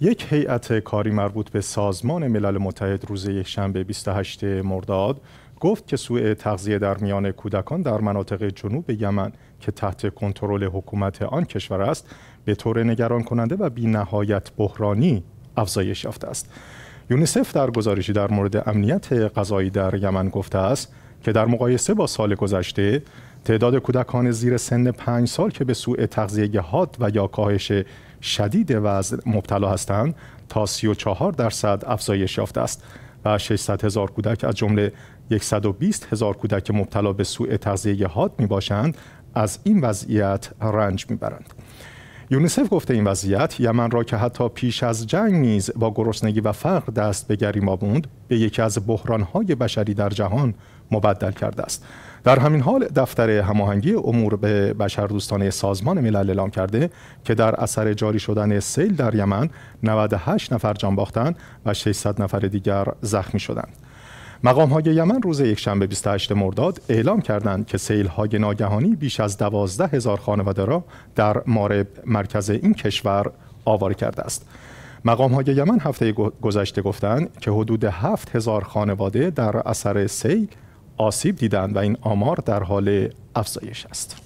یک هیئت کاری مربوط به سازمان ملل متحد روز یکشنبه 28 مرداد گفت که سوء تغذیه در میان کودکان در مناطق جنوب یمن که تحت کنترل حکومت آن کشور است به طور نگران کننده و نهایت بحرانی افزایش یافته است یونیسف در گزارشی در مورد امنیت غذایی در یمن گفته است که در مقایسه با سال گذشته تعداد کودکان زیر سن پنج سال که به سوء حاد و یا کاهش شدید وزن مبتلا هستند تا 34 درصد افزایش یافته است و 600 هزار کودک از جمله 120 هزار کودک مبتلا به سوء تغذیه‌گهات می باشند از این وضعیت رنج میبرند. یونیسف گفته این وضعیت یمن را که حتی پیش از جنگ نیز با گرسنگی و فقر دست به گریما بود به یکی از بحرانهای بشری در جهان مبدل کرده است در همین حال دفتر هماهنگی امور به بشردوستانه سازمان ملل اعلام کرده که در اثر جاری شدن سیل در یمن 98 نفر جان باختند و 600 نفر دیگر زخمی شدند مقام یمن روز یکشنبه 28 مرداد اعلام کردند که سیل های ناگهانی بیش از دوازده هزار خانواده را در مارب مرکز این کشور آوار کرده است. مقام یمن هفته گذشته گفتند که حدود 7 هزار خانواده در اثر سیل آسیب دیدند و این آمار در حال افزایش است.